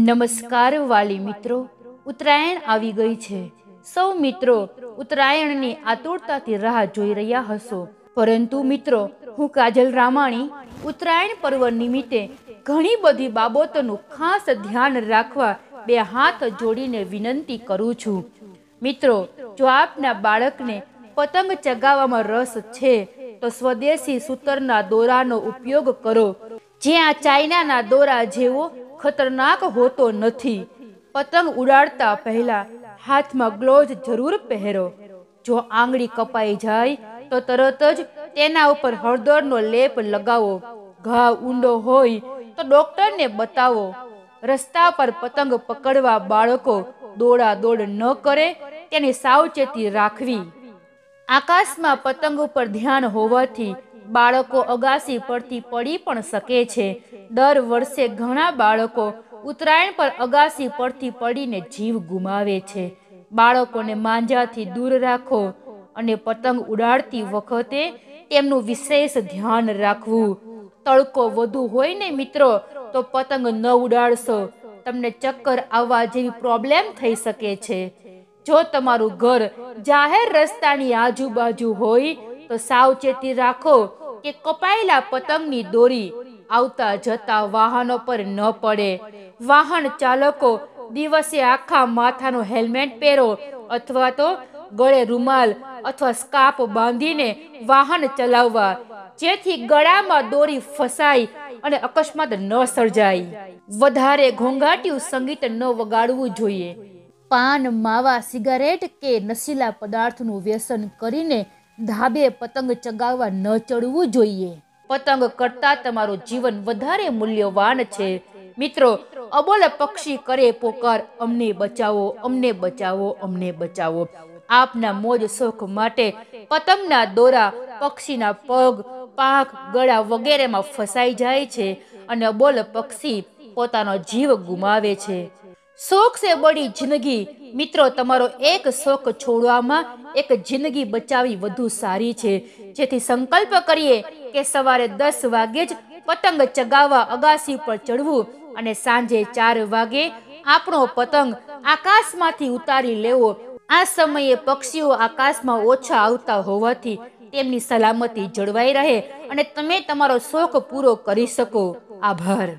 નમસ્કાર વાલી મિત્રો ઉત્તરાયણ આવી ગઈ છે સૌ મિત્રો ઉત્તરાયણની આતુરતાથી રાહ જોઈ રહ્યા હશો પરંતુ મિત્રો હું કાજલ રામાણી ઉત્તરાયણ પર્વ નિમિત્તે ઘણી બધી બાબતોનું ખાસ ધ્યાન રાખવા બે હાથ જોડીને વિનંતી કરું છું મિત્રો જો આપના બાળકને પતંગ ચગાવવામાં રસ છે તો સ્વદેશી સૂતરના દોરાનો ઉપયોગ કરો જ્યાં ચાઇનાના દોરા જેવો ખતરનાક હોતો નથી પતંગ ઉડાડતા પહેલા હાથમાં ગ્લોવ્સ જરૂર પહેરો જો આંગળી કપાઈ જાય તો તરત જ તેના ઉપર હળદરનો લેપ લગાવો ઘા ઊંડો હોય તો ડોક્ટરને બતાવો રસ્તા પર પતંગ પકડવા બાળકો દોડા દોડ ન કરે તેની સાવચેતી રાખવી આકાશમાં પતંગ ઉપર ધ્યાન હોવાથી બાળકો અગાસી પરથી પડી પણ શકે છે દર વર્ષે ઘણા બાળકો ઉત્તરાયણ પર અગાસી પરથી પડીને જીવ ગુમાવે છે બાળકોને માંજાથી દૂર રાખો અને પતંગ ઉડાડતી વખતે તેમનું વિશેષ ધ્યાન રાખવું તડકો વધુ હોય ને મિત્રો તો પતંગ ન ઉડાડશો તમને ચક્કર આવવા જેવી પ્રોબ્લેમ થઈ શકે છે જો તમારું ઘર જાહેર રસ્તાની આજુબાજુ હોય તો સાવચેતી રાખો કે કપાયેલા પતંગની દોરી આવતા જતા વાહનો પર ન પડે વાહન ચાલકો દિવસે આખા માથાનું હેલ્મેટ પહેરો અથવા તો ગળે રૂમાલ અથવા સ્કાર્ફ બાંધીને વાહન ચલાવવા જેથી ગળામાં દોરી ફસાય અને અકસ્માત ન સર્જાય વધારે ઘોંઘાટિયું સંગીત ન વગાડવું જોઈએ પાન માવા સિગારેટ કે નશીલા પદાર્થનું વ્યસન કરીને ધાબે પતંગ ચગાવવા ન ચડવું જોઈએ પતંગ કરતા તમારું જીવન વધારે મૂલ્યવાન છે મિત્રો અબોલ પક્ષી કરે પોકાર અમને બચાવો અમને બચાવો અમને બચાવો આપના મોજ શોખ માટે પતંગના દોરા પક્ષીના પગ પાક ગળા વગેરેમાં ફસાઈ જાય છે અને અબોલ પક્ષી પોતાનો જીવ ગુમાવે છે શોખ છે બળી જિંદગી મિત્રો તમારો એક શોખ છોડવામાં એક જિંદગી બચાવી વધુ સારી છે જેથી સંકલ્પ કરીએ કે સવારે દસ વાગે જ પતંગ ચગાવવા અગાસી પર ચડવું અને સાંજે ચાર વાગે આપણો પતંગ આકાશમાંથી ઉતારી લેવો આ સમયે પક્ષીઓ આકાશમાં ઓછા આવતા હોવાથી તેમની સલામતી જળવાઈ રહે અને તમે તમારો શોખ પૂરો કરી શકો આભાર